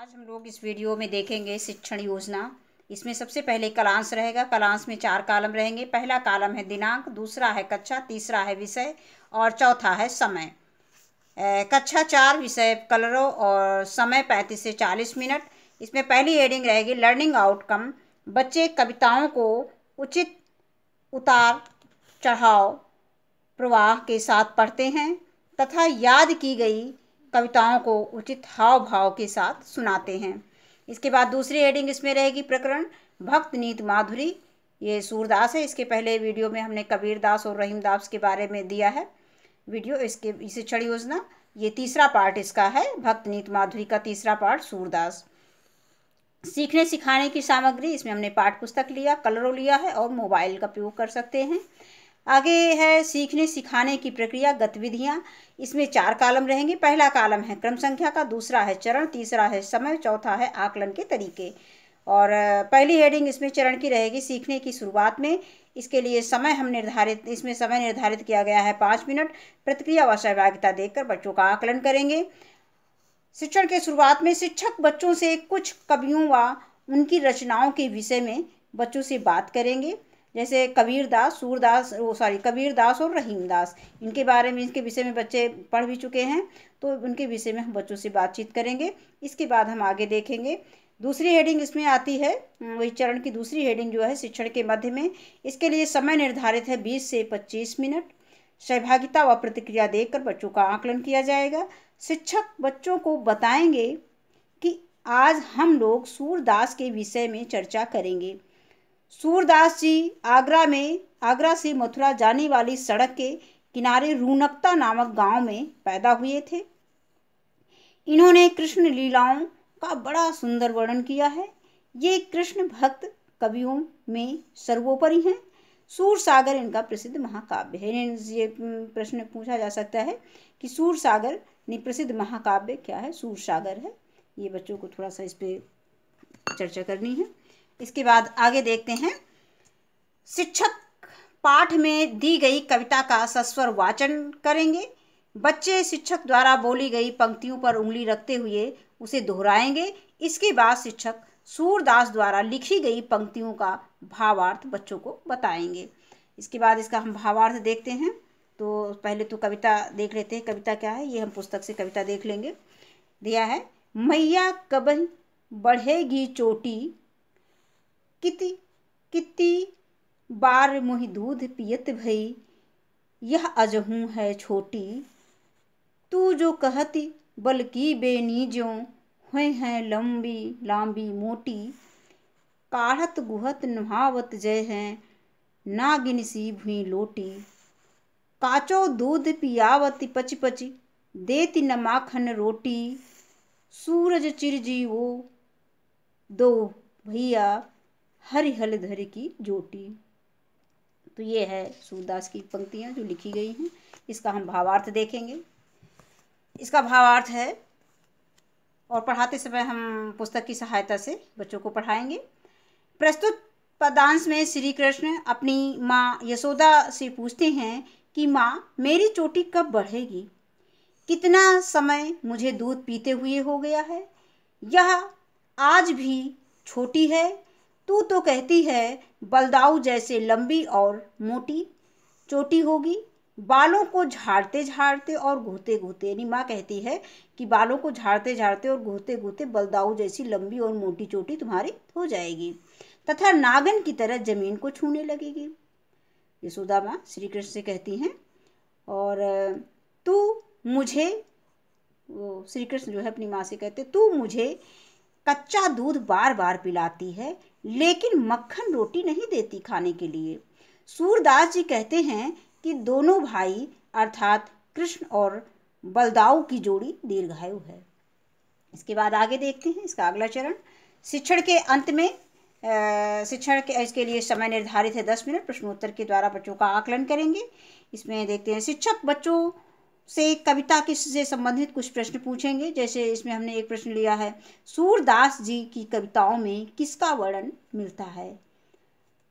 आज हम लोग इस वीडियो में देखेंगे शिक्षण योजना इसमें सबसे पहले कलांश रहेगा कलांश में चार कालम रहेंगे पहला कालम है दिनांक दूसरा है कक्षा तीसरा है विषय और चौथा है समय कक्षा चार विषय कलरों और समय पैंतीस से चालीस मिनट इसमें पहली एडिंग रहेगी लर्निंग आउटकम बच्चे कविताओं को उचित उतार चढ़ाव प्रवाह के साथ पढ़ते हैं तथा याद की गई कविताओं को उचित हाव भाव के साथ सुनाते हैं इसके बाद दूसरी हेडिंग इसमें रहेगी प्रकरण भक्त नीत माधुरी ये सूरदास है इसके पहले वीडियो में हमने कबीर दास और रहीम दास के बारे में दिया है वीडियो इसके इसे क्षण योजना ये तीसरा पार्ट इसका है भक्त नीत माधुरी का तीसरा पार्ट सूरदास सीखने सिखाने की सामग्री इसमें हमने पाठ पुस्तक लिया कलरों लिया है और मोबाइल का प्रयोग कर सकते हैं आगे है सीखने सिखाने की प्रक्रिया गतिविधियाँ इसमें चार कालम रहेंगे पहला कालम है क्रम संख्या का दूसरा है चरण तीसरा है समय चौथा है आकलन के तरीके और पहली हेडिंग इसमें चरण की रहेगी सीखने की शुरुआत में इसके लिए समय हम निर्धारित इसमें समय निर्धारित किया गया है पाँच मिनट प्रतिक्रिया व सहभागिता देखकर बच्चों का आकलन करेंगे शिक्षण के शुरुआत में शिक्षक बच्चों से कुछ कवियों व उनकी रचनाओं के विषय में बच्चों से बात करेंगे जैसे कबीर दास सूरदास वो सॉरी कबीर दास और रहीम दास इनके बारे में इनके विषय में बच्चे पढ़ भी चुके हैं तो उनके विषय में हम बच्चों से बातचीत करेंगे इसके बाद हम आगे देखेंगे दूसरी हेडिंग इसमें आती है वही चरण की दूसरी हेडिंग जो है शिक्षण के मध्य में इसके लिए समय निर्धारित है बीस से पच्चीस मिनट सहभागिता व प्रतिक्रिया देखकर बच्चों का आकलन किया जाएगा शिक्षक बच्चों को बताएंगे कि आज हम लोग सूरदास के विषय में चर्चा करेंगे सूरदास जी आगरा में आगरा से मथुरा जाने वाली सड़क के किनारे रूनकता नामक गांव में पैदा हुए थे इन्होंने कृष्ण लीलाओं का बड़ा सुंदर वर्णन किया है ये कृष्ण भक्त कवियों में सर्वोपरि हैं सूर सागर इनका प्रसिद्ध महाकाव्य है ये प्रश्न पूछा जा सकता है कि सूर सागर ने प्रसिद्ध महाकाव्य क्या है सूर सागर है ये बच्चों को थोड़ा सा इस पर चर्चा करनी है इसके बाद आगे देखते हैं शिक्षक पाठ में दी गई कविता का सस्वर वाचन करेंगे बच्चे शिक्षक द्वारा बोली गई पंक्तियों पर उंगली रखते हुए उसे दोहराएंगे इसके बाद शिक्षक सूरदास द्वारा लिखी गई पंक्तियों का भावार्थ बच्चों को बताएंगे इसके बाद इसका हम भावार्थ देखते हैं तो पहले तो कविता देख लेते हैं कविता क्या है ये हम पुस्तक से कविता देख लेंगे दिया है मैया कबन बढ़ेगी चोटी किति किति बार मोहि दूध पियत भई यह अजहू है छोटी तू जो कहती बल्कि बेनी हुए हैं लंबी लांबी मोटी काढ़त गुहत नुहावत जय हैं नागिन सी भुई लोटी काचो दूध पियावत पच पच देती न माखन रोटी सूरज चिरजी वो दो भैया हरि धर की जोटी तो ये है सूरदास की पंक्तियाँ जो लिखी गई हैं इसका हम भावार्थ देखेंगे इसका भावार्थ है और पढ़ाते समय हम पुस्तक की सहायता से बच्चों को पढ़ाएंगे प्रस्तुत पदांश में श्री कृष्ण अपनी माँ यशोदा से पूछते हैं कि माँ मेरी चोटी कब बढ़ेगी कितना समय मुझे दूध पीते हुए हो गया है यह आज भी छोटी है तू तो कहती है बलदाऊ जैसे लंबी और मोटी चोटी होगी बालों को झाड़ते झाड़ते और घोते घोते यानी माँ कहती है कि बालों को झाड़ते झाड़ते और घोते घोते बलदाऊ जैसी लंबी और मोटी चोटी तुम्हारी हो जाएगी तथा नागन की तरह जमीन को छूने लगेगी यशोदा माँ श्री कृष्ण से कहती हैं और तू मुझे वो श्री कृष्ण जो है अपनी माँ से कहते तू मुझे कच्चा दूध बार बार पिलाती है लेकिन मक्खन रोटी नहीं देती खाने के लिए सूरदास जी कहते हैं कि दोनों भाई अर्थात कृष्ण और बलदाऊ की जोड़ी दीर्घायु है इसके बाद आगे देखते हैं इसका अगला चरण शिक्षण के अंत में शिक्षण के इसके लिए समय निर्धारित है दस मिनट प्रश्नोत्तर के द्वारा बच्चों का आकलन करेंगे इसमें देखते हैं शिक्षक बच्चों से कविता से संबंधित कुछ प्रश्न पूछेंगे जैसे इसमें हमने एक प्रश्न लिया है सूरदास जी की कविताओं में किसका वर्णन मिलता है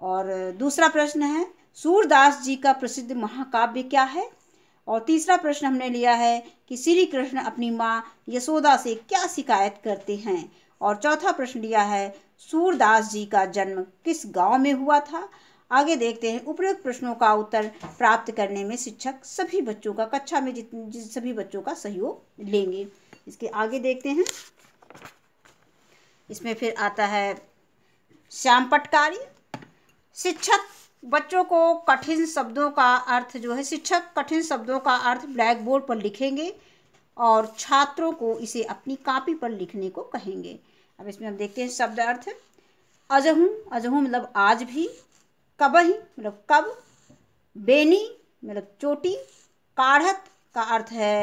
और दूसरा प्रश्न है सूरदास जी का प्रसिद्ध महाकाव्य क्या है और तीसरा प्रश्न हमने लिया है कि श्री कृष्ण अपनी माँ यशोदा से क्या शिकायत करते हैं और चौथा प्रश्न लिया है सूरदास जी का जन्म किस गांव में हुआ था आगे देखते हैं उपयुक्त प्रश्नों का उत्तर प्राप्त करने में शिक्षक सभी बच्चों का कक्षा में जितने सभी बच्चों का सहयोग लेंगे इसके आगे देखते हैं इसमें फिर आता है श्याम पटकारी शिक्षक बच्चों को कठिन शब्दों का अर्थ जो है शिक्षक कठिन शब्दों का अर्थ ब्लैक बोर्ड पर लिखेंगे और छात्रों को इसे अपनी कापी पर लिखने को कहेंगे अब इसमें हम देखते हैं शब्द अर्थ अजहू अजहू मतलब आज भी कबही मतलब कब बेनी मतलब चोटी काढ़त का अर्थ है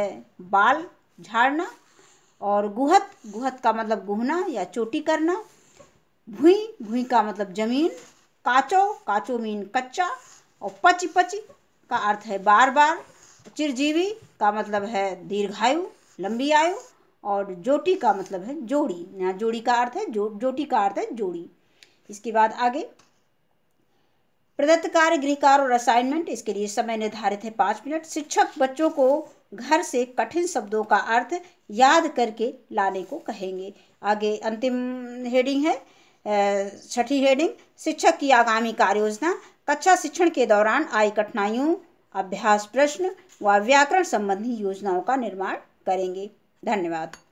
बाल झाड़ना और गुहत गुहत का मतलब गुहना या चोटी करना भूई भूई का मतलब जमीन काचो काचो मीन कच्चा और पच पच का अर्थ है बार बार चिरजीवी का मतलब है दीर्घायु लंबी आयु और जोटी का मतलब है जोड़ी यहाँ जोड़ी का अर्थ है जो जोटी का अर्थ है जोड़ी इसके बाद आगे प्रदत्त कार्य गृहकार और असाइनमेंट इसके लिए समय निर्धारित है पाँच मिनट शिक्षक बच्चों को घर से कठिन शब्दों का अर्थ याद करके लाने को कहेंगे आगे अंतिम हेडिंग है छठी हेडिंग शिक्षक की आगामी कार्य योजना कक्षा शिक्षण के दौरान आई कठिनाइयों अभ्यास प्रश्न व व्याकरण संबंधी योजनाओं का निर्माण करेंगे धन्यवाद